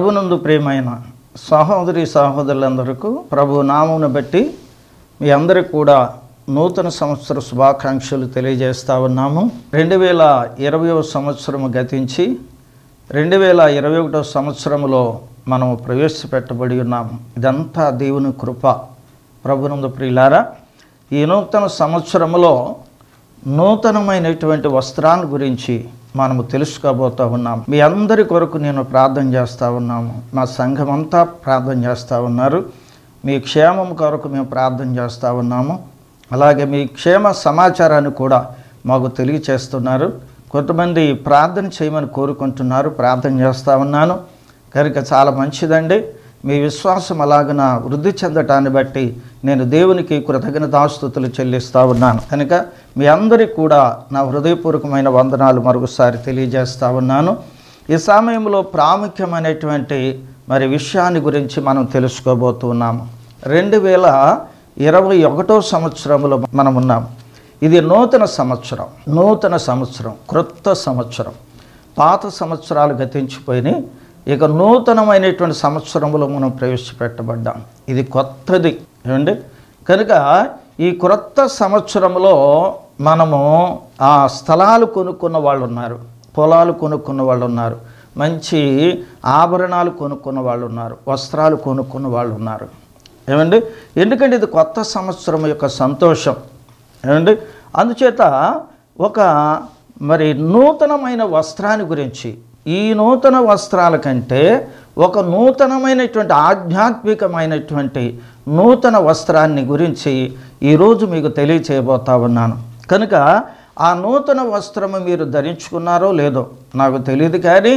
ప్రభునందు ప్రేమైన సహోదరి సహోదరులందరకు ప్రభు నామును బట్టి మీ అందరికి కూడా నూతన సంవత్సర శుభాకాంక్షలు తెలియజేస్తూ ఉన్నాము రెండు వేల ఇరవయవ సంవత్సరము గతించి రెండు వేల ఇరవై ఒకటో సంవత్సరంలో మనం ప్రవేశపెట్టబడి ఉన్నాము ఇదంతా దేవుని కృప ప్రభునందు ప్రియులారా ఈ నూతన సంవత్సరంలో నూతనమైనటువంటి వస్త్రాన్ని గురించి మనము తెలుసుకోబోతూ ఉన్నాము మీ అందరి కొరకు నేను ప్రార్థన చేస్తూ ఉన్నాము మా సంఘం అంతా ప్రార్థన చేస్తూ ఉన్నారు మీ క్షేమం కొరకు మేము ప్రార్థన చేస్తూ ఉన్నాము అలాగే మీ క్షేమ సమాచారాన్ని కూడా మాకు తెలియచేస్తున్నారు కొంతమంది ప్రార్థన చేయమని కోరుకుంటున్నారు ప్రార్థన చేస్తూ ఉన్నాను కనుక చాలా మంచిదండి మీ విశ్వాసం అలాగన వృద్ధి చెందటాన్ని బట్టి నేను దేవునికి కృతజ్ఞతాస్థుతులు చెల్లిస్తూ ఉన్నాను కనుక మీ అందరికీ కూడా నా హృదయపూర్వకమైన వందనాలు మరొకసారి తెలియజేస్తూ ఉన్నాను ఈ సమయంలో ప్రాముఖ్యమైనటువంటి మరి విషయాన్ని గురించి మనం తెలుసుకోబోతున్నాము రెండు వేల ఇరవై ఒకటో సంవత్సరంలో మనం ఉన్నాం ఇది నూతన సంవత్సరం నూతన సంవత్సరం క్రొత్త సంవత్సరం పాత సంవత్సరాలు గతించిపోయినాయి ఇక నూతనమైనటువంటి సంవత్సరంలో మనం ప్రవేశపెట్టబడ్డాం ఇది కొత్తది ఏమండి కనుక ఈ క్రొత్త సంవత్సరంలో మనము ఆ స్థలాలు కొనుక్కున్న వాళ్ళు ఉన్నారు పొలాలు కొనుక్కున్న వాళ్ళు ఉన్నారు మంచి ఆభరణాలు కొనుక్కున్న వాళ్ళు ఉన్నారు వస్త్రాలు కొనుక్కున్న వాళ్ళు ఉన్నారు ఏమండి ఎందుకంటే ఇది కొత్త సంవత్సరం యొక్క సంతోషం ఏమండి అందుచేత ఒక మరి నూతనమైన వస్త్రాన్ని గురించి ఈ నూతన వస్త్రాల కంటే ఒక నూతనమైనటువంటి ఆధ్యాత్మికమైనటువంటి నూతన వస్త్రాన్ని గురించి ఈరోజు మీకు తెలియచేయబోతా ఉన్నాను కనుక ఆ నూతన వస్త్రము మీరు ధరించుకున్నారో లేదో నాకు తెలియదు కానీ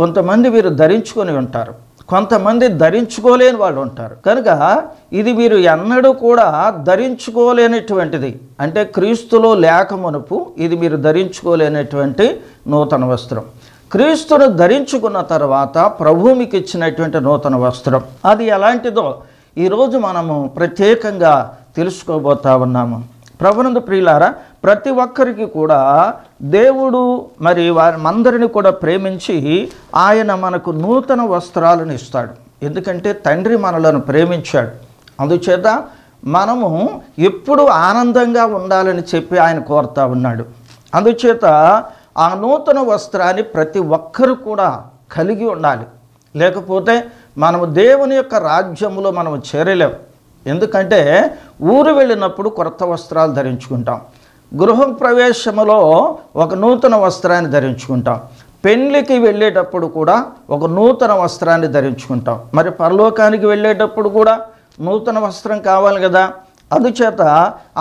కొంతమంది మీరు ధరించుకొని ఉంటారు కొంతమంది ధరించుకోలేని వాళ్ళు ఉంటారు కనుక ఇది మీరు ఎన్నడూ కూడా ధరించుకోలేనటువంటిది అంటే క్రీస్తులో లేక ఇది మీరు ధరించుకోలేనటువంటి నూతన వస్త్రం క్రీస్తును ధరించుకున్న తర్వాత ప్రభు మీకు ఇచ్చినటువంటి నూతన వస్త్రం అది ఎలాంటిదో ఈరోజు మనము ప్రత్యేకంగా తెలుసుకోబోతా ఉన్నాము ప్రభునందు ప్రియులారా ప్రతి ఒక్కరికి కూడా దేవుడు మరి వారి మందరిని కూడా ప్రేమించి ఆయన మనకు నూతన వస్త్రాలను ఇస్తాడు ఎందుకంటే తండ్రి మనలను ప్రేమించాడు అందుచేత మనము ఎప్పుడు ఆనందంగా ఉండాలని చెప్పి ఆయన కోరుతా ఉన్నాడు అందుచేత ఆ నూతన వస్త్రాన్ని ప్రతి ఒక్కరు కూడా కలిగి ఉండాలి లేకపోతే మనము దేవుని యొక్క రాజ్యములో మనం చేరలేము ఎందుకంటే ఊరు వెళ్ళినప్పుడు కొత్త వస్త్రాలు ధరించుకుంటాం గృహం ప్రవేశములో ఒక నూతన వస్త్రాన్ని ధరించుకుంటాం పెళ్లికి వెళ్ళేటప్పుడు కూడా ఒక నూతన వస్త్రాన్ని ధరించుకుంటాం మరి పరలోకానికి వెళ్ళేటప్పుడు కూడా నూతన వస్త్రం కావాలి కదా అందుచేత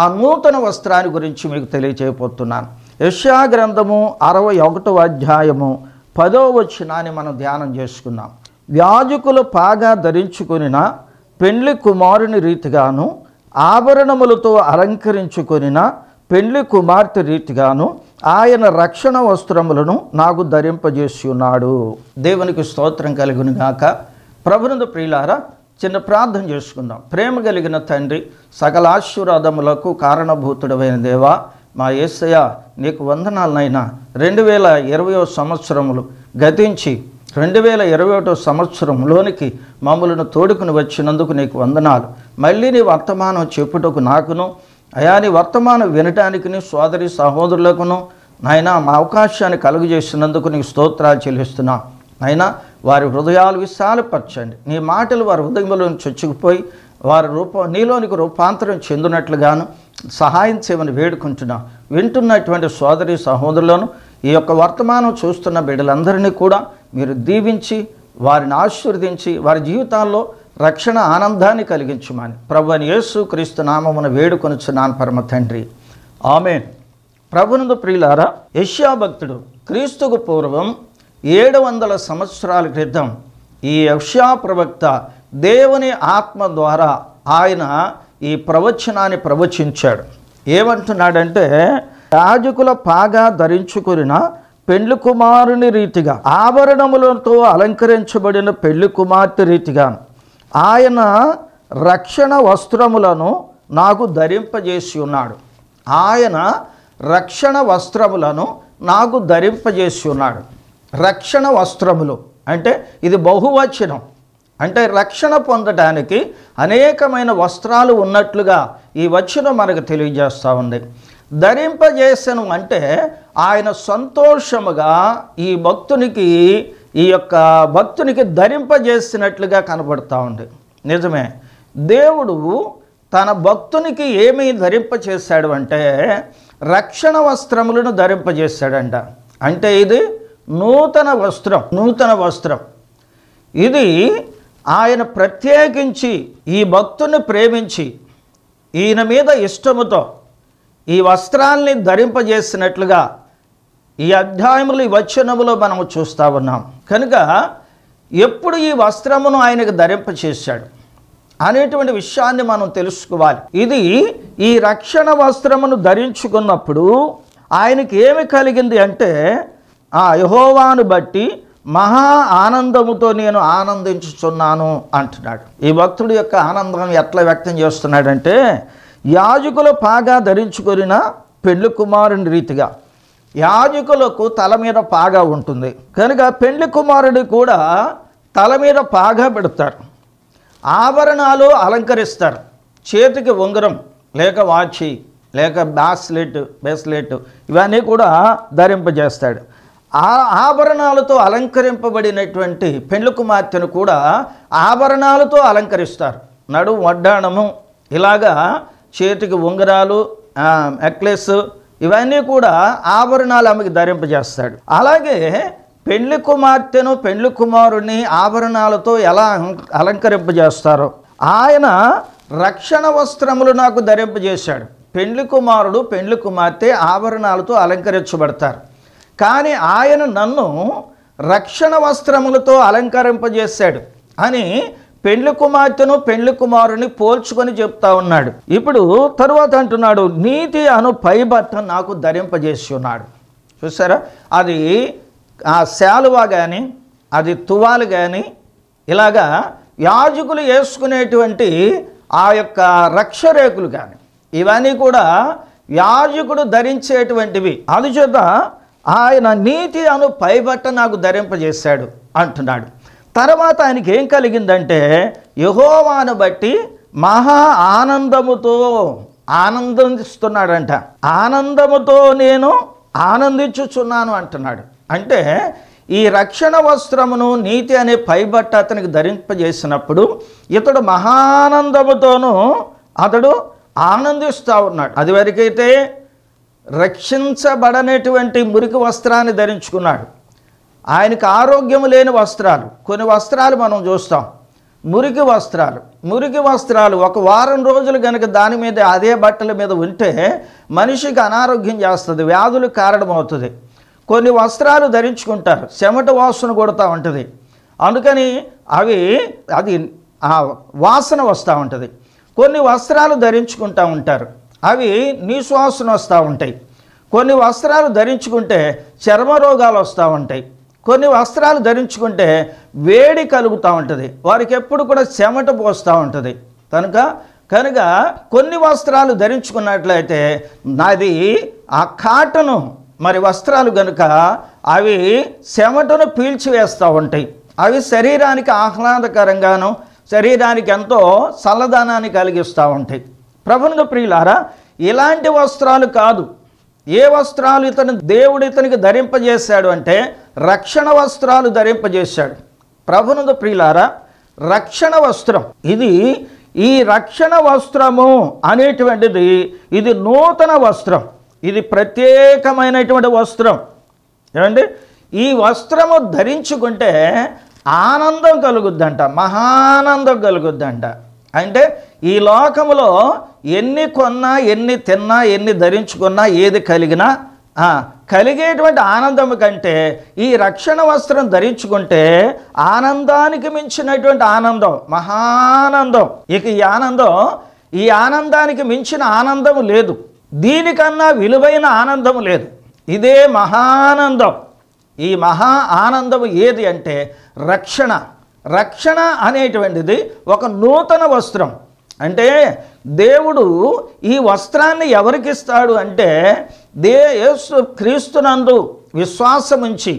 ఆ నూతన వస్త్రాన్ని గురించి మీకు తెలియచేయబోతున్నాను యష్యా గ్రంథము అరవై ఒకటవ అధ్యాయము పదో వచ్చినాన్ని మనం ధ్యానం చేసుకున్నాం వ్యాజకులు పాగా ధరించుకునిన పెండ్లి కుమారుని రీతిగాను ఆభరణములతో అలంకరించుకుని పెండ్లి కుమార్తె రీతిగాను ఆయన రక్షణ వస్త్రములను నాకు ధరింపజేసి ఉన్నాడు దేవునికి స్తోత్రం గాక ప్రభునంద ప్రియులారా చిన్న ప్రార్థన చేసుకుందాం ప్రేమ కలిగిన తండ్రి సకల ఆశీర్వాదములకు కారణభూతుడమైన దేవా మా ఏసయ్య నీకు వందనాలనైనా రెండు వేల ఇరవయో సంవత్సరములు గతించి రెండు వేల ఇరవై ఒకటో సంవత్సరంలోనికి మమ్మలను తోడుకుని వచ్చినందుకు నీకు వందనాలు మళ్ళీ నీ వర్తమానం చెప్పుటకు నాకును అయా నీ వర్తమానం వినటానికి సోదరి సహోదరులకును నాయన మా అవకాశాన్ని కలుగజేసినందుకు నీకు స్తోత్రాలు చెల్లిస్తున్నా అయినా వారి హృదయాలు విశాలపరచండి నీ మాటలు వారి హృదయంలో చొచ్చుకుపోయి వారి రూపం నీలోనికి రూపాంతరం చెందినట్లుగాను సహాయం చేయమని వేడుకుంటున్నా వింటున్నటువంటి సోదరి సహోదరులను ఈ యొక్క వర్తమానం చూస్తున్న బిడ్డలందరినీ కూడా మీరు దీవించి వారిని ఆశీర్వదించి వారి జీవితాల్లో రక్షణ ఆనందాన్ని కలిగించమని ప్రభుని యేసు క్రీస్తు నామమున వేడుకొనుచున్నాను పరమ తండ్రి ఆమె ప్రభునందు ప్రియులారా యష్యా భక్తుడు క్రీస్తుకు పూర్వం ఏడు వందల సంవత్సరాల క్రితం ఈ యష్యా ప్రవక్త దేవుని ఆత్మ ద్వారా ఆయన ఈ ప్రవచనాన్ని ప్రవచించాడు ఏమంటున్నాడంటే యాజకుల పాగా ధరించుకున్న పెళ్లి కుమారుని రీతిగా ఆభరణములతో అలంకరించబడిన పెళ్లి కుమార్తె రీతిగా ఆయన రక్షణ వస్త్రములను నాకు ధరింపజేసి ఉన్నాడు ఆయన రక్షణ వస్త్రములను నాకు ధరింపజేసి ఉన్నాడు రక్షణ వస్త్రములు అంటే ఇది బహువచనం అంటే రక్షణ పొందడానికి అనేకమైన వస్త్రాలు ఉన్నట్లుగా ఈ వచ్చిన మనకు తెలియజేస్తూ ఉంది ధరింపజేసను అంటే ఆయన సంతోషముగా ఈ భక్తునికి ఈ యొక్క భక్తునికి ధరింపజేసినట్లుగా కనబడుతూ ఉంది నిజమే దేవుడు తన భక్తునికి ఏమి ధరింపచేశాడు అంటే రక్షణ వస్త్రములను ధరింపజేశాడంట అంటే ఇది నూతన వస్త్రం నూతన వస్త్రం ఇది ఆయన ప్రత్యేకించి ఈ భక్తుని ప్రేమించి ఈయన మీద ఇష్టముతో ఈ వస్త్రాల్ని ధరింపజేసినట్లుగా ఈ అధ్యాయములు ఈ వచ్చనములో మనం చూస్తూ ఉన్నాం కనుక ఎప్పుడు ఈ వస్త్రమును ఆయనకు ధరింపచేశాడు అనేటువంటి విషయాన్ని మనం తెలుసుకోవాలి ఇది ఈ రక్షణ వస్త్రమును ధరించుకున్నప్పుడు ఆయనకి ఏమి కలిగింది అంటే ఆ యహోవాను బట్టి మహా ఆనందముతో నేను ఆనందించుచున్నాను అంటున్నాడు ఈ భక్తుడు యొక్క ఆనందం ఎట్లా వ్యక్తం చేస్తున్నాడంటే యాజకులు పాగా ధరించుకొనిన పెళ్లి కుమారుని రీతిగా యాజకులకు తల మీద పాగా ఉంటుంది కనుక పెళ్లి కుమారుడు కూడా తల మీద పాగా పెడతారు ఆభరణాలు అలంకరిస్తారు చేతికి ఉంగరం లేక వాచి లేక బ్యాస్లెట్ బ్రేస్లెట్ ఇవన్నీ కూడా ధరింపజేస్తాడు ఆభరణాలతో అలంకరింపబడినటువంటి పెండ్లు కుమార్తెను కూడా ఆభరణాలతో అలంకరిస్తారు నడు వడ్డాణము ఇలాగా చేతికి ఉంగరాలు నెక్లెస్ ఇవన్నీ కూడా ఆభరణాలు ఆమెకి ధరింపజేస్తాడు అలాగే పెండ్లి కుమార్తెను పెండ్లి కుమారుని ఆభరణాలతో ఎలా అలంకరింపజేస్తారో ఆయన రక్షణ వస్త్రములు నాకు ధరింపజేశాడు పెండ్లి కుమారుడు పెండ్లి కుమార్తె ఆభరణాలతో అలంకరించబడతారు కానీ ఆయన నన్ను రక్షణ వస్త్రములతో అలంకరింపజేశాడు అని పెండ్లి కుమార్తెను పెండ్లి కుమారుని పోల్చుకొని చెప్తా ఉన్నాడు ఇప్పుడు తరువాత అంటున్నాడు నీతి అను పైబట్ట నాకు ధరింపజేసి ఉన్నాడు చూసారా అది ఆ శాలువా కానీ అది తువాలు కానీ ఇలాగా యాజకులు వేసుకునేటువంటి ఆ యొక్క రక్షరేకులు కానీ ఇవన్నీ కూడా యాజకుడు ధరించేటువంటివి అందుచేత ఆయన నీతి అను పైబట్ట నాకు ధరింపజేశాడు అంటున్నాడు తర్వాత ఆయనకి ఏం కలిగిందంటే యహోవాను బట్టి మహా ఆనందముతో ఆనందిస్తున్నాడంట ఆనందముతో నేను ఆనందించుచున్నాను అంటున్నాడు అంటే ఈ రక్షణ వస్త్రమును నీతి అనే పైబట్ట అతనికి ధరింపజేసినప్పుడు ఇతడు మహానందముతోనూ అతడు ఆనందిస్తూ ఉన్నాడు అది వరకైతే రక్షించబడనటువంటి మురికి వస్త్రాన్ని ధరించుకున్నాడు ఆయనకు ఆరోగ్యం లేని వస్త్రాలు కొన్ని వస్త్రాలు మనం చూస్తాం మురికి వస్త్రాలు మురికి వస్త్రాలు ఒక వారం రోజులు కనుక దాని మీద అదే బట్టల మీద ఉంటే మనిషికి అనారోగ్యం చేస్తుంది వ్యాధులకు కారణమవుతుంది కొన్ని వస్త్రాలు ధరించుకుంటారు చెమట వాసన కొడుతూ ఉంటుంది అందుకని అవి అది వాసన వస్తూ ఉంటుంది కొన్ని వస్త్రాలు ధరించుకుంటూ ఉంటారు అవి నీ వస్తూ ఉంటాయి కొన్ని వస్త్రాలు ధరించుకుంటే చర్మ రోగాలు వస్తూ ఉంటాయి కొన్ని వస్త్రాలు ధరించుకుంటే వేడి కలుగుతూ ఉంటుంది వారికి ఎప్పుడు కూడా చెమట పోస్తూ ఉంటుంది కనుక కనుక కొన్ని వస్త్రాలు ధరించుకున్నట్లయితే నాది ఆ కాటను మరి వస్త్రాలు కనుక అవి చెమటను పీల్చివేస్తూ ఉంటాయి అవి శరీరానికి ఆహ్లాదకరంగాను శరీరానికి ఎంతో చల్లదనాన్ని కలిగిస్తూ ఉంటాయి ప్రభునుగ ప్రియులారా ఇలాంటి వస్త్రాలు కాదు ఏ వస్త్రాలు ఇతను దేవుడు ఇతనికి ధరింపజేశాడు అంటే రక్షణ వస్త్రాలు ధరింపజేశాడు ప్రభునుగ ప్రియులారా రక్షణ వస్త్రం ఇది ఈ రక్షణ వస్త్రము అనేటువంటిది ఇది నూతన వస్త్రం ఇది ప్రత్యేకమైనటువంటి వస్త్రం ఏమండి ఈ వస్త్రము ధరించుకుంటే ఆనందం కలుగుద్దంట మహానందం కలుగుద్దంట అంటే ఈ లోకములో ఎన్ని కొన్నా ఎన్ని తిన్నా ఎన్ని ధరించుకున్నా ఏది కలిగినా కలిగేటువంటి ఆనందం కంటే ఈ రక్షణ వస్త్రం ధరించుకుంటే ఆనందానికి మించినటువంటి ఆనందం మహానందం ఇక ఈ ఆనందం ఈ ఆనందానికి మించిన ఆనందం లేదు దీనికన్నా విలువైన ఆనందం లేదు ఇదే మహానందం ఈ మహా ఆనందం ఏది అంటే రక్షణ రక్షణ అనేటువంటిది ఒక నూతన వస్త్రం అంటే దేవుడు ఈ వస్త్రాన్ని ఎవరికి ఇస్తాడు అంటే దే యేసు క్రీస్తునందు విశ్వాసముంచి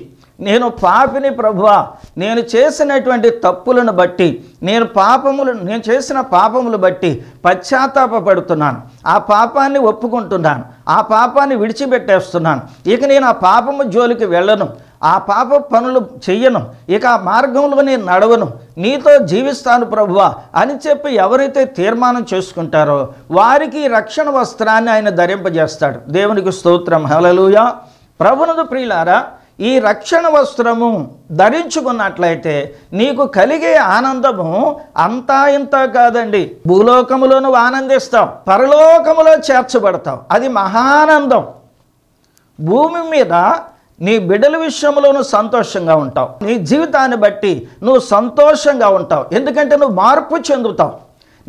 నేను పాపిని ప్రభువా నేను చేసినటువంటి తప్పులను బట్టి నేను పాపములు నేను చేసిన పాపములు బట్టి పశ్చాత్తాపడుతున్నాను ఆ పాపాన్ని ఒప్పుకుంటున్నాను ఆ పాపాన్ని విడిచిపెట్టేస్తున్నాను ఇక నేను ఆ పాపము జోలికి వెళ్ళను ఆ పాప పనులు చెయ్యను ఇక ఆ మార్గంలోనే నడవను నీతో జీవిస్తాను ప్రభువా అని చెప్పి ఎవరైతే తీర్మానం చేసుకుంటారో వారికి రక్షణ వస్త్రాన్ని ఆయన ధరింపజేస్తాడు దేవునికి స్తోత్రం హలలుయ ప్రభునదు ప్రియులారా ఈ రక్షణ వస్త్రము ధరించుకున్నట్లయితే నీకు కలిగే ఆనందము అంతా ఇంత కాదండి భూలోకములో నువ్వు ఆనందిస్తావు పరలోకములో చేర్చబడతావు అది మహానందం భూమి మీద నీ బిడ్డల విషయంలో నువ్వు సంతోషంగా ఉంటావు నీ జీవితాన్ని బట్టి నువ్వు సంతోషంగా ఉంటావు ఎందుకంటే నువ్వు మార్పు చెందుతావు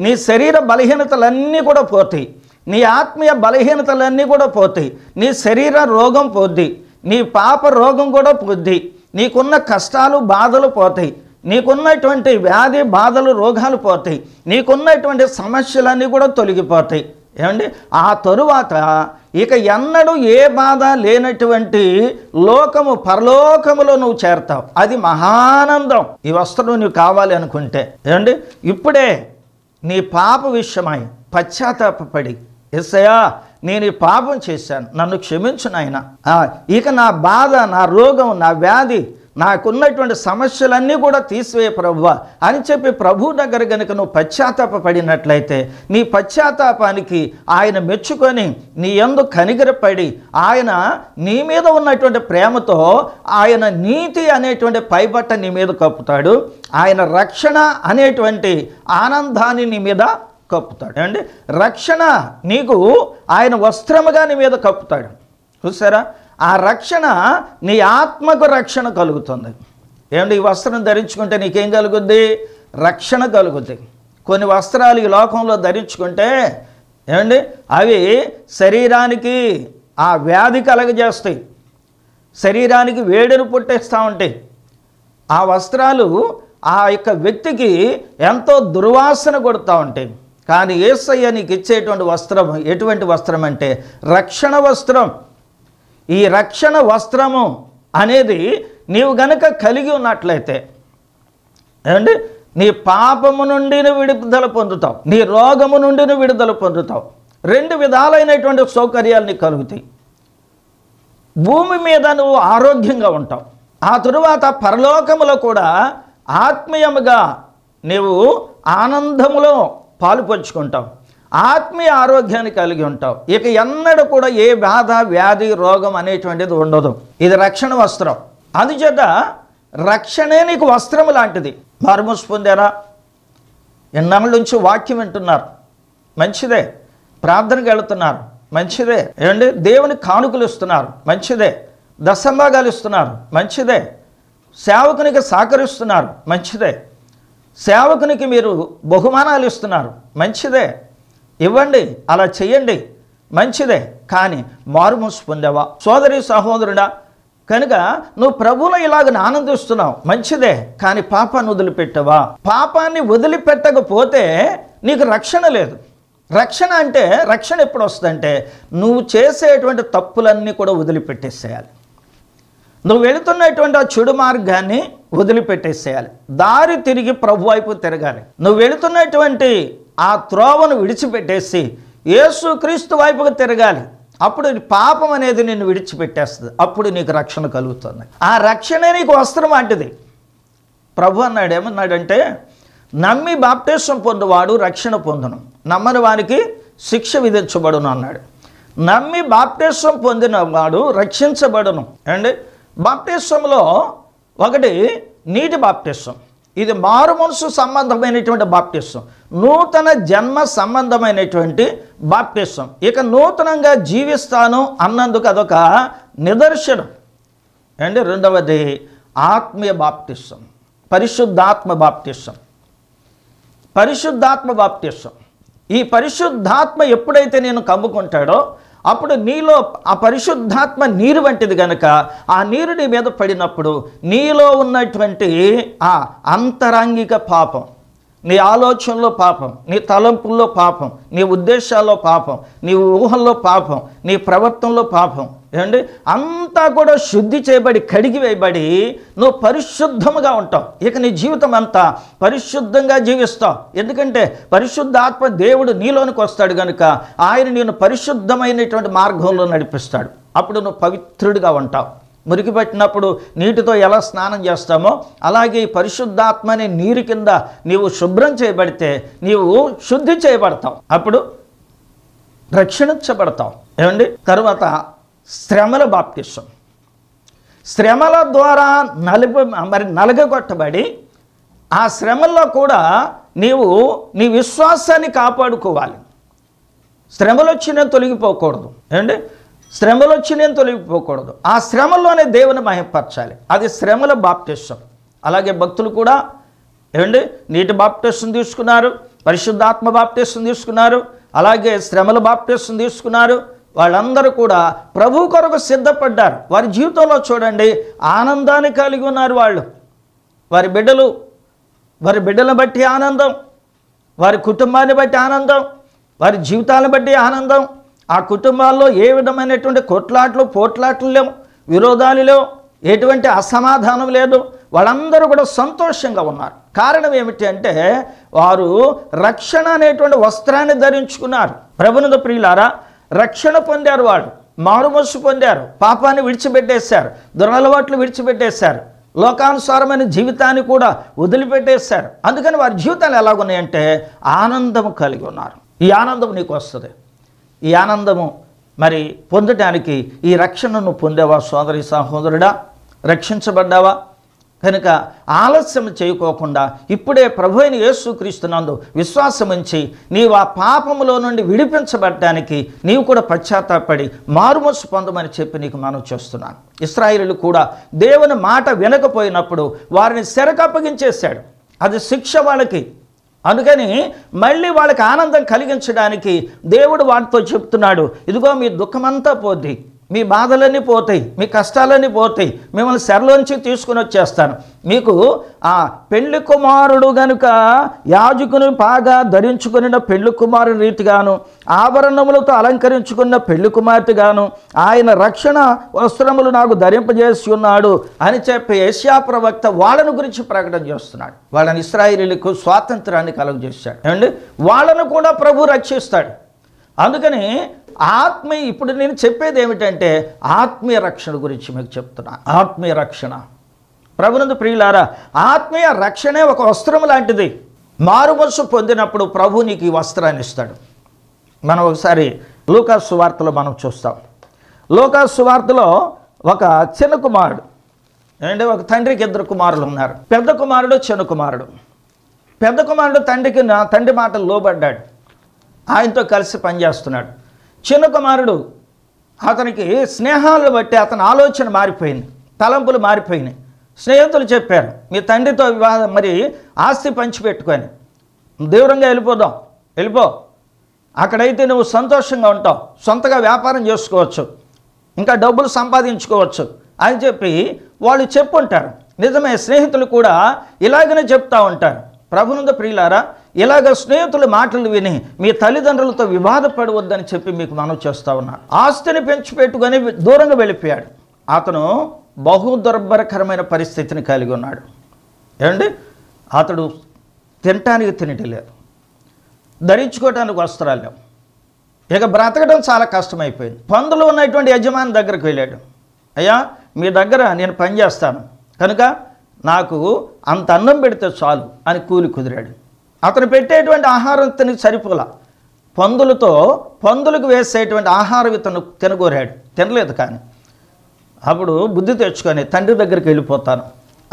నీ శరీర బలహీనతలన్నీ కూడా పోతాయి నీ ఆత్మీయ బలహీనతలన్నీ కూడా పోతాయి నీ శరీర రోగం పోద్ది నీ పాప రోగం కూడా పోద్ది నీకున్న కష్టాలు బాధలు పోతాయి నీకున్నటువంటి వ్యాధి బాధలు రోగాలు పోతాయి నీకున్నటువంటి సమస్యలన్నీ కూడా తొలగిపోతాయి ఏమండి ఆ తరువాత ఇక ఎన్నడూ ఏ బాధ లేనటువంటి లోకము పరలోకములో నువ్వు చేరతావు అది మహానందం ఈ వస్త్రం నువ్వు కావాలి అనుకుంటే ఏమండి ఇప్పుడే నీ పాప విషయమై పశ్చాత్తాపడి ఎస్సయా నేను ఈ పాపం చేశాను నన్ను క్షమించు నాయన ఇక నా బాధ నా రోగం నా వ్యాధి నాకున్నటువంటి సమస్యలన్నీ కూడా తీసివే ప్రభువ అని చెప్పి ప్రభు దగ్గర గనుక నువ్వు పశ్చాత్తాప పడినట్లయితే నీ పశ్చాత్తాపానికి ఆయన మెచ్చుకొని నీ ఎందు కనిగరపడి ఆయన నీ మీద ఉన్నటువంటి ప్రేమతో ఆయన నీతి అనేటువంటి పైబట్ట నీ మీద కప్పుతాడు ఆయన రక్షణ అనేటువంటి ఆనందాన్ని నీ మీద కప్పుతాడు అండి రక్షణ నీకు ఆయన వస్త్రముగా నీ మీద కప్పుతాడు చూసారా ఆ రక్షణ నీ ఆత్మకు రక్షణ కలుగుతుంది ఏమంటే ఈ వస్త్రం ధరించుకుంటే నీకేం కలుగుద్ది రక్షణ కలుగుద్ది కొన్ని వస్త్రాలు ఈ లోకంలో ధరించుకుంటే ఏమండి అవి శరీరానికి ఆ వ్యాధి కలగజేస్తాయి శరీరానికి వేడిని పుట్టేస్తూ ఉంటాయి ఆ వస్త్రాలు ఆ యొక్క వ్యక్తికి ఎంతో దుర్వాసన కొడుతూ ఉంటాయి కానీ ఏసయ్య నీకు ఇచ్చేటువంటి వస్త్రం ఎటువంటి వస్త్రం అంటే రక్షణ వస్త్రం ఈ రక్షణ వస్త్రము అనేది నీవు గనక కలిగి ఉన్నట్లయితే ఏమండి నీ పాపము నుండి విడుదల పొందుతావు నీ రోగము నుండి విడుదల పొందుతావు రెండు విధాలైనటువంటి సౌకర్యాలు నీకు కలుగుతాయి భూమి మీద నువ్వు ఆరోగ్యంగా ఉంటావు ఆ తరువాత పరలోకములో కూడా ఆత్మీయముగా నీవు ఆనందములో పాలు పంచుకుంటావు ఆత్మీయ ఆరోగ్యాన్ని కలిగి ఉంటావు ఇక ఎన్నడూ కూడా ఏ బాధ వ్యాధి రోగం అనేటువంటిది ఉండదు ఇది రక్షణ వస్త్రం అందుచేత రక్షణే నీకు వస్త్రం లాంటిది మార్మూస్ పొందారా ఎన్నాళ్ళ నుంచి వాక్యం వింటున్నారు మంచిదే ప్రార్థనకు వెళుతున్నారు మంచిదే ఏమండి దేవుని కానుకలు ఇస్తున్నారు మంచిదే దశంభాగాలు ఇస్తున్నారు మంచిదే సేవకునికి సహకరిస్తున్నారు మంచిదే సేవకునికి మీరు బహుమానాలు ఇస్తున్నారు మంచిదే ఇవ్వండి అలా చేయండి మంచిదే కానీ మారుమూసి పొందావా సోదరి సహోదరుడా కనుక నువ్వు ప్రభువులో ఇలాగ ఆనందిస్తున్నావు మంచిదే కానీ పాపాన్ని వదిలిపెట్టవా పాపాన్ని వదిలిపెట్టకపోతే నీకు రక్షణ లేదు రక్షణ అంటే రక్షణ ఎప్పుడు వస్తుందంటే నువ్వు చేసేటువంటి తప్పులన్నీ కూడా వదిలిపెట్టేసేయాలి నువ్వు వెళుతున్నటువంటి ఆ చెడు మార్గాన్ని వదిలిపెట్టేసేయాలి దారి తిరిగి ప్రభు వైపు తిరగాలి నువ్వు వెళుతున్నటువంటి ఆ త్రోవను విడిచిపెట్టేసి యేసుక్రీస్తు వైపుకు తిరగాలి అప్పుడు పాపం అనేది నిన్ను విడిచిపెట్టేస్తుంది అప్పుడు నీకు రక్షణ కలుగుతుంది ఆ రక్షణే నీకు వస్త్రం వంటిది ప్రభు అన్నాడు ఏమన్నాడంటే నమ్మి బాప్టేశం పొందువాడు రక్షణ పొందును నమ్మని వానికి శిక్ష విధించబడును అన్నాడు నమ్మి బాప్టేశం పొందిన వాడు రక్షించబడును అండి బాప్టేశంలో ఒకటి నీటి బాప్టేశం ఇది మారు మనసు సంబంధమైనటువంటి బాప్టిస్వం నూతన జన్మ సంబంధమైనటువంటి బాప్టిస్వం ఇక నూతనంగా జీవిస్తాను అన్నందుకు అదొక నిదర్శనం అండి రెండవది ఆత్మీయ బాప్టిస్వం పరిశుద్ధాత్మ బాప్టిస్వం పరిశుద్ధాత్మ బాప్టిస్వం ఈ పరిశుద్ధాత్మ ఎప్పుడైతే నేను కమ్ముకుంటాడో అప్పుడు నీలో ఆ పరిశుద్ధాత్మ నీరు వంటిది గనక ఆ నీరు నీ మీద పడినప్పుడు నీలో ఉన్నటువంటి ఆ అంతరాంగిక పాపం నీ ఆలోచనలో పాపం నీ తలంపుల్లో పాపం నీ ఉద్దేశాల్లో పాపం నీ ఊహల్లో పాపం నీ ప్రవర్తనలో పాపం ఏమండి అంతా కూడా శుద్ధి చేయబడి కడిగి వేయబడి నువ్వు పరిశుద్ధముగా ఉంటావు ఇక నీ జీవితం అంతా పరిశుద్ధంగా జీవిస్తావు ఎందుకంటే పరిశుద్ధాత్మ దేవుడు నీలోనికి వస్తాడు కనుక ఆయన నేను పరిశుద్ధమైనటువంటి మార్గంలో నడిపిస్తాడు అప్పుడు నువ్వు పవిత్రుడిగా ఉంటావు మురికి పెట్టినప్పుడు నీటితో ఎలా స్నానం చేస్తామో అలాగే ఈ పరిశుద్ధాత్మ అనే నీరు కింద నీవు శుభ్రం చేయబడితే నీవు శుద్ధి చేయబడతావు అప్పుడు రక్షణించబడతావు ఏమండి తర్వాత శ్రమల బాప్తిష్టం శ్రమల ద్వారా నలుపు మరి నలగగొట్టబడి ఆ శ్రమల్లో కూడా నీవు నీ విశ్వాసాన్ని కాపాడుకోవాలి శ్రమలు వచ్చిన తొలగిపోకూడదు ఏమండి శ్రమలు వచ్చిన తొలగిపోకూడదు ఆ శ్రమల్లోనే దేవుని మహిపరచాలి అది శ్రమల బాప్తిష్టం అలాగే భక్తులు కూడా ఏమండి నీటి బాప్టిస్టం తీసుకున్నారు పరిశుద్ధాత్మ బాప్టిస్టం తీసుకున్నారు అలాగే శ్రమల బాప్టిస్టం తీసుకున్నారు వాళ్ళందరూ కూడా ప్రభు కొరకు సిద్ధపడ్డారు వారి జీవితంలో చూడండి ఆనందాన్ని కలిగి ఉన్నారు వాళ్ళు వారి బిడ్డలు వారి బిడ్డలను బట్టి ఆనందం వారి కుటుంబాన్ని బట్టి ఆనందం వారి జీవితాలను బట్టి ఆనందం ఆ కుటుంబాల్లో ఏ విధమైనటువంటి కొట్లాట్లు పోట్లాట్లు లేవు విరోధాలు లేవు ఎటువంటి అసమాధానం లేదు వాళ్ళందరూ కూడా సంతోషంగా ఉన్నారు కారణం ఏమిటి అంటే వారు రక్షణ అనేటువంటి వస్త్రాన్ని ధరించుకున్నారు ప్రభునంద ప్రియులారా రక్షణ పొందారు వాళ్ళు మారుమస్సు పొందారు పాపాన్ని విడిచిపెట్టేశారు దురలవాట్లు విడిచిపెట్టేశారు లోకానుసారమైన జీవితాన్ని కూడా వదిలిపెట్టేశారు అందుకని వారి జీవితాలు ఎలాగున్నాయంటే ఆనందము కలిగి ఉన్నారు ఈ ఆనందం నీకు వస్తుంది ఈ ఆనందము మరి పొందటానికి ఈ రక్షణను పొందేవా సోదరి సహోదరుడా రక్షించబడ్డావా కనుక ఆలస్యం చేయకోకుండా ఇప్పుడే ప్రభు అయిన నందు విశ్వాసముంచి నీవు ఆ పాపములో నుండి విడిపించబడటానికి నీవు కూడా పశ్చాత్తాపడి మారుమనసు పొందమని చెప్పి నీకు మనం చేస్తున్నాను ఇస్రాయిలు కూడా దేవుని మాట వినకపోయినప్పుడు వారిని సెరకప్పగించేశాడు అది శిక్ష వాళ్ళకి అందుకని మళ్ళీ వాళ్ళకి ఆనందం కలిగించడానికి దేవుడు వాటితో చెప్తున్నాడు ఇదిగో మీ దుఃఖమంతా పోద్ది మీ బాధలన్నీ పోతాయి మీ కష్టాలన్నీ పోతాయి మిమ్మల్ని సెరలోంచి తీసుకుని వచ్చేస్తాను మీకు ఆ పెళ్లి కుమారుడు గనుక యాజకుని బాగా ధరించుకున్న పెళ్లి కుమారు రీతిగాను ఆభరణములతో అలంకరించుకున్న పెళ్లి కుమార్తెగాను ఆయన రక్షణ వస్త్రములు నాకు ధరింపజేసి ఉన్నాడు అని చెప్పి ఏషియా ప్రవక్త వాళ్ళను గురించి ప్రకటన చేస్తున్నాడు వాళ్ళని ఇస్రాయిలీలకు స్వాతంత్రాన్ని కలుగజేస్తాడు అండి వాళ్ళను కూడా ప్రభు రక్షిస్తాడు అందుకని ఆత్మ ఇప్పుడు నేను చెప్పేది ఏమిటంటే ఆత్మీయ రక్షణ గురించి మీకు చెప్తున్నా ఆత్మీయ రక్షణ ప్రభునందు ప్రియులారా ఆత్మీయ రక్షణే ఒక వస్త్రం లాంటిది మారుమనసు పొందినప్పుడు ప్రభు నీకు ఈ వస్త్రాన్ని ఇస్తాడు మనం ఒకసారి లోకా సువార్తలో మనం చూస్తాం లోకా సువార్తలో ఒక చిన్న కుమారుడు ఏంటంటే ఒక తండ్రికి ఇద్దరు కుమారులు ఉన్నారు పెద్ద కుమారుడు చిన్న కుమారుడు పెద్ద కుమారుడు తండ్రికి నా తండ్రి మాటలు లోబడ్డాడు ఆయనతో కలిసి పనిచేస్తున్నాడు చిన్న కుమారుడు అతనికి స్నేహాలు బట్టి అతని ఆలోచన మారిపోయింది తలంపులు మారిపోయినాయి స్నేహితులు చెప్పారు మీ తండ్రితో వివాహం మరి ఆస్తి పంచిపెట్టుకొని దూరంగా వెళ్ళిపోదాం వెళ్ళిపో అక్కడైతే నువ్వు సంతోషంగా ఉంటావు సొంతగా వ్యాపారం చేసుకోవచ్చు ఇంకా డబ్బులు సంపాదించుకోవచ్చు అని చెప్పి వాళ్ళు చెప్పుంటారు నిజమే స్నేహితులు కూడా ఇలాగనే చెప్తూ ఉంటారు ప్రభునంద ప్రియులారా ఇలాగ స్నేహితుల మాటలు విని మీ తల్లిదండ్రులతో వివాదపడవద్దని చెప్పి మీకు మనం చేస్తూ ఉన్నాడు ఆస్తిని పెంచిపెట్టుకొని దూరంగా వెళ్ళిపోయాడు అతను బహు దుర్భరకరమైన పరిస్థితిని కలిగి ఉన్నాడు ఏమండి అతడు తినటానికి తినటం లేదు ధరించుకోవటానికి వస్త్రాలు లేవు ఇక బ్రతకడం చాలా కష్టమైపోయింది పందులు ఉన్నటువంటి యజమాని దగ్గరికి వెళ్ళాడు అయ్యా మీ దగ్గర నేను పని చేస్తాను కనుక నాకు అంత అన్నం పెడితే చాలు అని కూలి కుదిరాడు అతను పెట్టేటువంటి ఆహారం తనకు సరిపోల పందులతో పందులకు వేసేటువంటి ఆహారం ఇతను తినగోరాడు తినలేదు కానీ అప్పుడు బుద్ధి తెచ్చుకొని తండ్రి దగ్గరికి వెళ్ళిపోతాను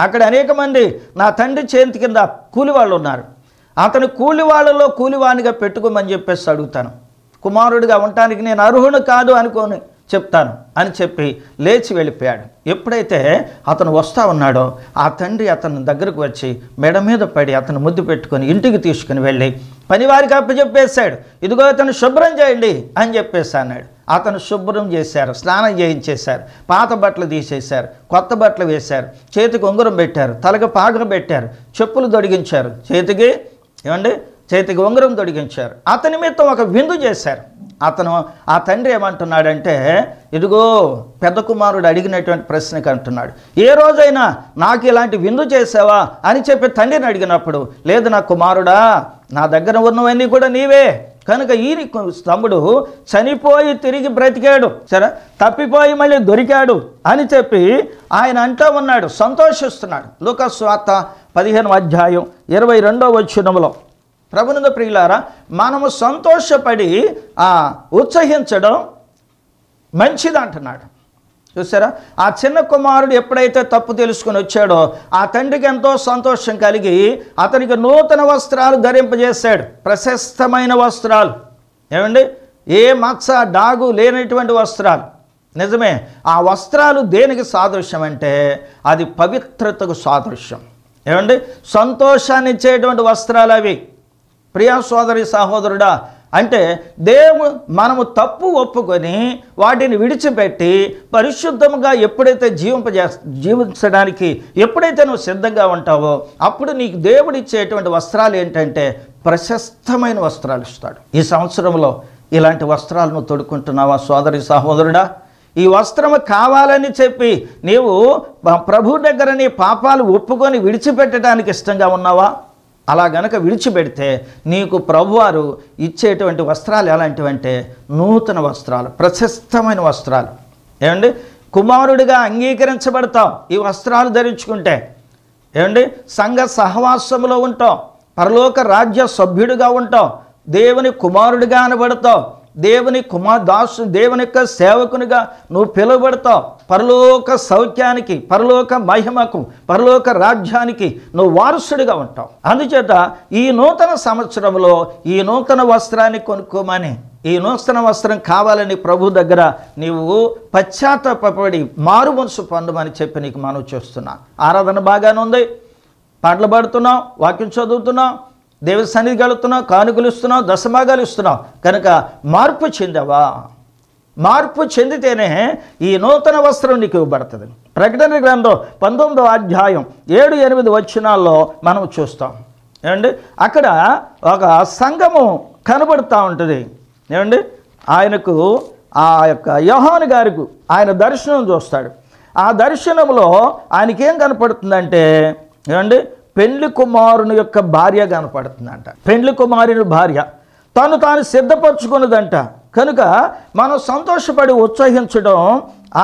అక్కడ అనేక మంది నా తండ్రి చేతి కింద కూలివాళ్ళు ఉన్నారు అతను కూలివాళ్ళలో కూలివాణిగా పెట్టుకోమని చెప్పేసి అడుగుతాను కుమారుడిగా ఉండటానికి నేను అర్హుడు కాదు అనుకోని చెప్తాను అని చెప్పి లేచి వెళ్ళిపోయాడు ఎప్పుడైతే అతను వస్తా ఉన్నాడో ఆ తండ్రి అతని దగ్గరకు వచ్చి మెడ మీద పడి అతను ముద్దు పెట్టుకొని ఇంటికి తీసుకుని వెళ్ళి పనివారికి అప్పచెప్పేశాడు ఇదిగో అతను శుభ్రం చేయండి అని చెప్పేసి అన్నాడు అతను శుభ్రం చేశారు స్నానం చేయించేశారు పాత బట్టలు తీసేశారు కొత్త బట్టలు వేశారు చేతికి ఉంగరం పెట్టారు తలకు పాకలు పెట్టారు చెప్పులు తొడిగించారు చేతికి ఏమండి చేతికి ఉంగరం తొడిగించారు అతని మీద ఒక విందు చేశారు అతను ఆ తండ్రి ఏమంటున్నాడంటే ఇదిగో పెద్ద కుమారుడు అడిగినటువంటి ప్రశ్నకి అంటున్నాడు ఏ రోజైనా నాకు ఇలాంటి విందు చేసావా అని చెప్పి తండ్రిని అడిగినప్పుడు లేదు నా కుమారుడా నా దగ్గర ఉన్నవన్నీ కూడా నీవే కనుక ఈ తమ్ముడు చనిపోయి తిరిగి బ్రతికాడు సరే తప్పిపోయి మళ్ళీ దొరికాడు అని చెప్పి ఆయన అంటూ ఉన్నాడు సంతోషిస్తున్నాడు లోకస్వార్త పదిహేను అధ్యాయం ఇరవై రెండో వచ్చినములో ప్రభునంద ప్రియులారా మనము సంతోషపడి ఉత్సహించడం అంటున్నాడు చూసారా ఆ చిన్న కుమారుడు ఎప్పుడైతే తప్పు తెలుసుకుని వచ్చాడో ఆ తండ్రికి ఎంతో సంతోషం కలిగి అతనికి నూతన వస్త్రాలు ధరింపజేశాడు ప్రశస్తమైన వస్త్రాలు ఏమండి ఏ మత్స డాగు లేనటువంటి వస్త్రాలు నిజమే ఆ వస్త్రాలు దేనికి సాదృశ్యం అంటే అది పవిత్రతకు సాదృశ్యం ఏమండి సంతోషాన్ని ఇచ్చేటువంటి వస్త్రాలు అవి ప్రియా సోదరి సహోదరుడా అంటే దేవు మనము తప్పు ఒప్పుకొని వాటిని విడిచిపెట్టి పరిశుద్ధంగా ఎప్పుడైతే జీవింపజే జీవించడానికి ఎప్పుడైతే నువ్వు సిద్ధంగా ఉంటావో అప్పుడు నీకు దేవుడు ఇచ్చేటువంటి వస్త్రాలు ఏంటంటే ప్రశస్తమైన వస్త్రాలు ఇస్తాడు ఈ సంవత్సరంలో ఇలాంటి వస్త్రాలను తొడుక్కుంటున్నావా సోదరి సహోదరుడా ఈ వస్త్రము కావాలని చెప్పి నీవు ప్రభు దగ్గర నీ పాపాలు ఒప్పుకొని విడిచిపెట్టడానికి ఇష్టంగా ఉన్నావా అలా గనక విడిచిపెడితే నీకు ప్రభువారు ఇచ్చేటువంటి వస్త్రాలు ఎలాంటివంటే నూతన వస్త్రాలు ప్రశస్తమైన వస్త్రాలు ఏమండి కుమారుడిగా అంగీకరించబడతాం ఈ వస్త్రాలు ధరించుకుంటే ఏమండి సంఘ సహవాసములో ఉంటాం పరలోక రాజ్య సభ్యుడిగా ఉంటాం దేవుని కుమారుడిగా అనబడతాం దేవుని దాసు దేవుని యొక్క సేవకునిగా నువ్వు పిలువబడతావు పరలోక సౌఖ్యానికి పరలోక మహిమకు పరలోక రాజ్యానికి నువ్వు వారసుడిగా ఉంటావు అందుచేత ఈ నూతన సంవత్సరంలో ఈ నూతన వస్త్రాన్ని కొనుక్కోమని ఈ నూతన వస్త్రం కావాలని ప్రభు దగ్గర నీవు పశ్చాత్తాపడి మారు మనసు పొందమని చెప్పి నీకు మనం చేస్తున్నా ఆరాధన బాగానే ఉంది పాటలు పాడుతున్నావు వాక్యం చదువుతున్నావు దేవుని సన్నిధి గలుగుతున్నావు కానుకలు ఇస్తున్నావు దశభాగాలు ఇస్తున్నావు కనుక మార్పు చెందావా మార్పు చెందితేనే ఈ నూతన వస్త్రం నీకు ఇవ్వబడుతుంది ప్రకటన గ్రంథం పంతొమ్మిదవ అధ్యాయం ఏడు ఎనిమిది వచ్చినాల్లో మనం చూస్తాం ఏమండి అక్కడ ఒక సంఘము కనబడుతూ ఉంటుంది ఏమండి ఆయనకు ఆ యొక్క యహాన్ గారికి ఆయన దర్శనం చూస్తాడు ఆ దర్శనంలో ఆయనకేం కనపడుతుందంటే ఏమండి పెండ్లి కుమారుని యొక్క భార్య కనపడుతుందంట పెండ్లి కుమారుని భార్య తను తాను సిద్ధపరచుకున్నదంట కనుక మనం సంతోషపడి ఉత్సహించడం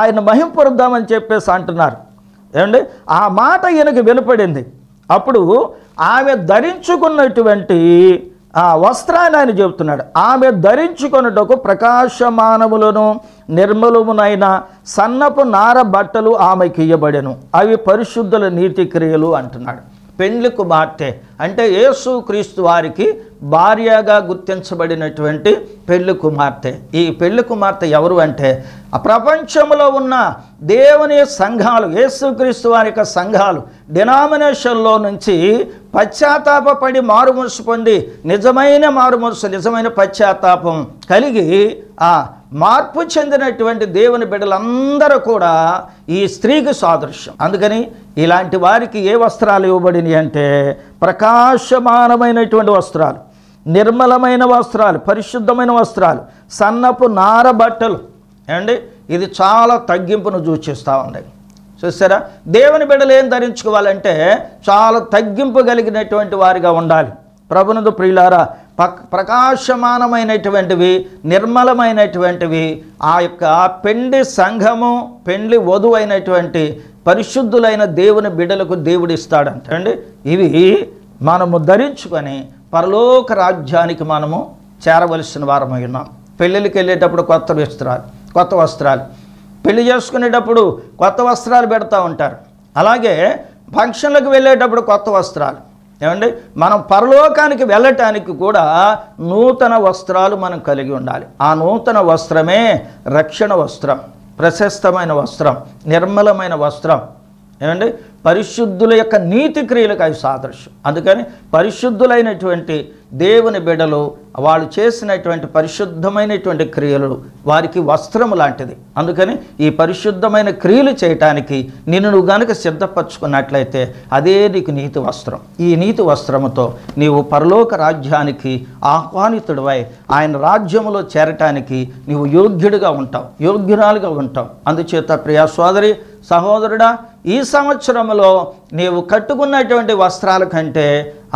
ఆయన మహింపరుద్దామని చెప్పేసి అంటున్నారు ఏమండి ఆ మాట ఈయనకు వినపడింది అప్పుడు ఆమె ధరించుకున్నటువంటి ఆ వస్త్రాన్ని ఆయన చెబుతున్నాడు ఆమె ధరించుకొనుటకు ప్రకాశమానములను నిర్మలమునైన సన్నపు నార బట్టలు ఆమెకి ఇయ్యబడెను అవి పరిశుద్ధుల నీతి క్రియలు అంటున్నాడు పెండ్లి కుమార్తె అంటే యేసు క్రీస్తు వారికి భార్యగా గుర్తించబడినటువంటి పెళ్లి కుమార్తె ఈ పెళ్లి కుమార్తె ఎవరు అంటే ఆ ప్రపంచంలో ఉన్న దేవుని సంఘాలు యేసుక్రీస్తు వారి యొక్క సంఘాలు డినామినేషన్లో నుంచి పశ్చాత్తాపడి మారుమూసు పొంది నిజమైన మారుమూసు నిజమైన పశ్చాత్తాపం కలిగి ఆ మార్పు చెందినటువంటి దేవుని బిడ్డలందరూ కూడా ఈ స్త్రీకి సాదృశ్యం అందుకని ఇలాంటి వారికి ఏ వస్త్రాలు ఇవ్వబడినాయి అంటే ప్రకాశమానమైనటువంటి వస్త్రాలు నిర్మలమైన వస్త్రాలు పరిశుద్ధమైన వస్త్రాలు సన్నపు నార బట్టలు ఏమండి ఇది చాలా తగ్గింపును చూచిస్తూ ఉంది చూస్తారా దేవుని బిడ్డలు ఏం ధరించుకోవాలంటే చాలా తగ్గింపు కలిగినటువంటి వారిగా ఉండాలి ప్రభునందు ప్రియులారా ప్రకాశమానమైనటువంటివి నిర్మలమైనటువంటివి ఆ యొక్క పెండి సంఘము పెండ్లి వధువు అయినటువంటి పరిశుద్ధులైన దేవుని బిడలకు దేవుడిస్తాడంట అండి ఇవి మనము ధరించుకొని పరలోక రాజ్యానికి మనము చేరవలసిన వారమై ఉన్నాం పెళ్ళిళ్ళకి వెళ్ళేటప్పుడు కొత్త వస్త్రాలు కొత్త వస్త్రాలు పెళ్లి చేసుకునేటప్పుడు కొత్త వస్త్రాలు పెడతా ఉంటారు అలాగే ఫంక్షన్లకు వెళ్ళేటప్పుడు కొత్త వస్త్రాలు ఏమండి మనం పరలోకానికి వెళ్ళటానికి కూడా నూతన వస్త్రాలు మనం కలిగి ఉండాలి ఆ నూతన వస్త్రమే రక్షణ వస్త్రం ప్రశస్తమైన వస్త్రం నిర్మలమైన వస్త్రం ఏమండి పరిశుద్ధుల యొక్క నీతి క్రియలకు అవి సాదృశ్యం అందుకని పరిశుద్ధులైనటువంటి దేవుని బిడలు వాళ్ళు చేసినటువంటి పరిశుద్ధమైనటువంటి క్రియలు వారికి వస్త్రము లాంటిది అందుకని ఈ పరిశుద్ధమైన క్రియలు చేయటానికి నిన్ను నువ్వు గనుక సిద్ధపరచుకున్నట్లయితే అదే నీకు నీతి వస్త్రం ఈ నీతి వస్త్రముతో నీవు పరలోక రాజ్యానికి ఆహ్వానితుడివై ఆయన రాజ్యములో చేరటానికి నీవు యోగ్యుడిగా ఉంటావు యోగ్యురాలుగా ఉంటావు అందుచేత ప్రియా సోదరి సహోదరుడా ఈ సంవత్సరంలో నీవు కట్టుకున్నటువంటి వస్త్రాల కంటే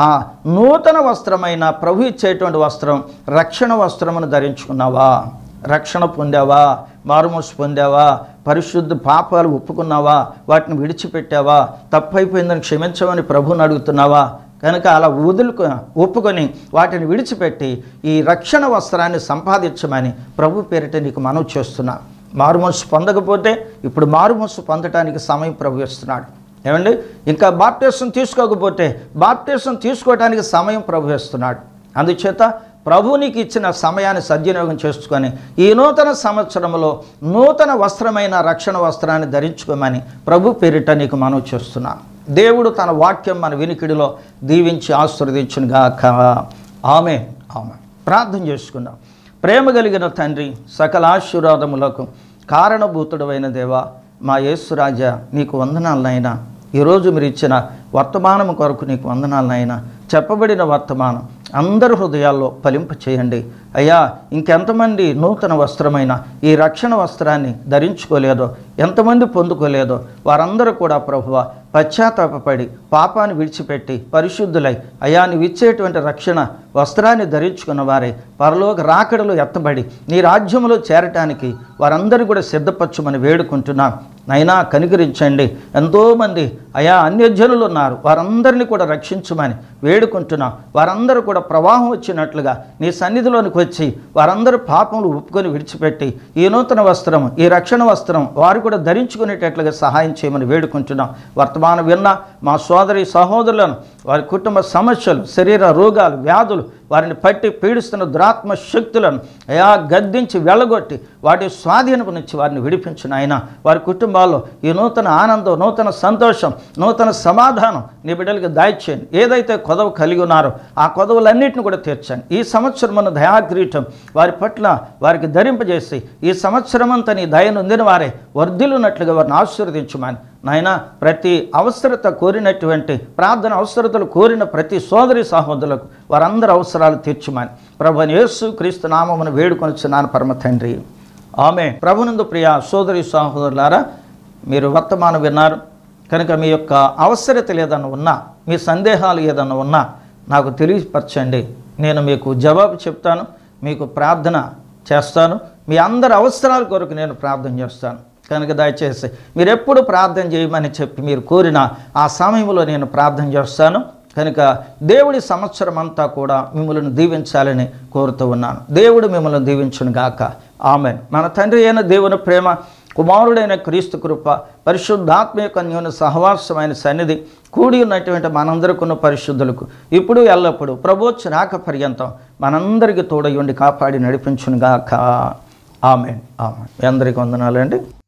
ఆ నూతన వస్త్రమైన ప్రభు ఇచ్చేటువంటి వస్త్రం రక్షణ వస్త్రమును ధరించుకున్నావా రక్షణ పొందావా మారుమూసి పొందావా పరిశుద్ధ పాపాలు ఒప్పుకున్నావా వాటిని విడిచిపెట్టావా తప్పైపోయిందని క్షమించమని ప్రభుని అడుగుతున్నావా కనుక అలా వదులుకు ఒప్పుకొని వాటిని విడిచిపెట్టి ఈ రక్షణ వస్త్రాన్ని సంపాదించమని ప్రభు పేరిట నీకు మనవి చేస్తున్నాను మారుమనసు పొందకపోతే ఇప్పుడు మారుమనసు పొందటానికి సమయం ప్రవహిస్తున్నాడు ఏమండి ఇంకా బాప్టేషన్ తీసుకోకపోతే బాప్టేషన్ తీసుకోవడానికి సమయం ప్రవహిస్తున్నాడు అందుచేత ప్రభు నీకు ఇచ్చిన సమయాన్ని సద్వినియోగం చేసుకొని ఈ నూతన సంవత్సరంలో నూతన వస్త్రమైన రక్షణ వస్త్రాన్ని ధరించుకోమని ప్రభు పేరిట నీకు మనం చేస్తున్నాను దేవుడు తన వాక్యం మన వినికిడిలో దీవించి గాక ఆమె ఆమె ప్రార్థన చేసుకుందాం ప్రేమ కలిగిన తండ్రి సకల ఆశీర్వాదములకు కారణభూతుడమైన దేవా మా యేసురాజ నీకు వందనాలనైనా ఈరోజు మీరు ఇచ్చిన వర్తమానం కొరకు నీకు వందనాలనైనా చెప్పబడిన వర్తమానం అందరి హృదయాల్లో ఫలింప చేయండి అయ్యా ఇంకెంతమంది నూతన వస్త్రమైన ఈ రక్షణ వస్త్రాన్ని ధరించుకోలేదో ఎంతమంది పొందుకోలేదో వారందరూ కూడా ప్రభువ పశ్చాత్తాపడి పాపాన్ని విడిచిపెట్టి పరిశుద్ధులై అయా నీవిచ్చేటువంటి రక్షణ వస్త్రాన్ని ధరించుకున్న వారే పరలోక రాకడలో ఎత్తబడి నీ రాజ్యంలో చేరటానికి వారందరూ కూడా సిద్ధపరచమని వేడుకుంటున్నాను నైనా కనికరించండి ఎంతోమంది అయా అన్యజనులు ఉన్నారు వారందరినీ కూడా రక్షించమని వేడుకుంటున్నా వారందరూ కూడా ప్రవాహం వచ్చినట్లుగా నీ సన్నిధిలోనికి వచ్చి వారందరూ పాపములు ఒప్పుకొని విడిచిపెట్టి ఈ నూతన వస్త్రం ఈ రక్షణ వస్త్రం వారు కూడా ధరించుకునేటట్లుగా సహాయం చేయమని వేడుకుంటున్నాం వర్తమానం విన్న మా సోదరి సహోదరులను వారి కుటుంబ సమస్యలు శరీర రోగాలు వ్యాధులు వారిని పట్టి పీడిస్తున్న దురాత్మ శక్తులను అయా గద్దించి వెళ్ళగొట్టి వాటి స్వాధీనపు నుంచి వారిని విడిపించిన ఆయన వారి కుటుంబాల్లో ఈ నూతన ఆనందం నూతన సంతోషం నూతన సమాధానం నీ బిడ్డలకి దాయిచ్చేయండి ఏదైతే కొదవ కలిగి ఉన్నారో ఆ కొదవులన్నింటిని కూడా తీర్చండి ఈ సంవత్సరం మన దయాగ్రీటం వారి పట్ల వారికి ధరింపజేసి ఈ సంవత్సరం అంతా నీ దయనుందిన వారే వర్ధిలున్నట్లుగా వారిని ఆశీర్వదించమని నాయన ప్రతి అవసరత కోరినటువంటి ప్రార్థన అవసరతలు కోరిన ప్రతి సోదరి సహోదరులకు వారందరి అవసరాలు తీర్చుమని ప్రభు యేసు క్రీస్తు నామమును వేడుకొని వేడుకొనిచున్నాను పరమ తండ్రి ఆమె ప్రభునందు ప్రియ సోదరి సహోదరులారా మీరు వర్తమానం విన్నారు కనుక మీ యొక్క అవసరతలు ఏదన్నా ఉన్నా మీ సందేహాలు ఏదన్నా ఉన్నా నాకు తెలియపరచండి నేను మీకు జవాబు చెప్తాను మీకు ప్రార్థన చేస్తాను మీ అందరి అవసరాల కొరకు నేను ప్రార్థన చేస్తాను కనుక దయచేసి మీరు ఎప్పుడు ప్రార్థన చేయమని చెప్పి మీరు కోరిన ఆ సమయంలో నేను ప్రార్థన చేస్తాను కనుక దేవుడి సంవత్సరం అంతా కూడా మిమ్మల్ని దీవించాలని కోరుతూ ఉన్నాను దేవుడు మిమ్మల్ని దీవించును గాక ఆమె మన తండ్రి అయిన దేవుని ప్రేమ కుమారుడైన క్రీస్తు కృప పరిశుద్ధాత్మ యొక్క న్యూన సహవాసమైన సన్నిధి కూడి ఉన్నటువంటి మనందరికున్న పరిశుద్ధులకు ఇప్పుడు ఎల్లప్పుడూ ప్రభోచ్చు రాక పర్యంతం మనందరికీ తోడయ్యుండి కాపాడి నడిపించునుగాక ఆమె ఆమె అందరికీ వందనాలండి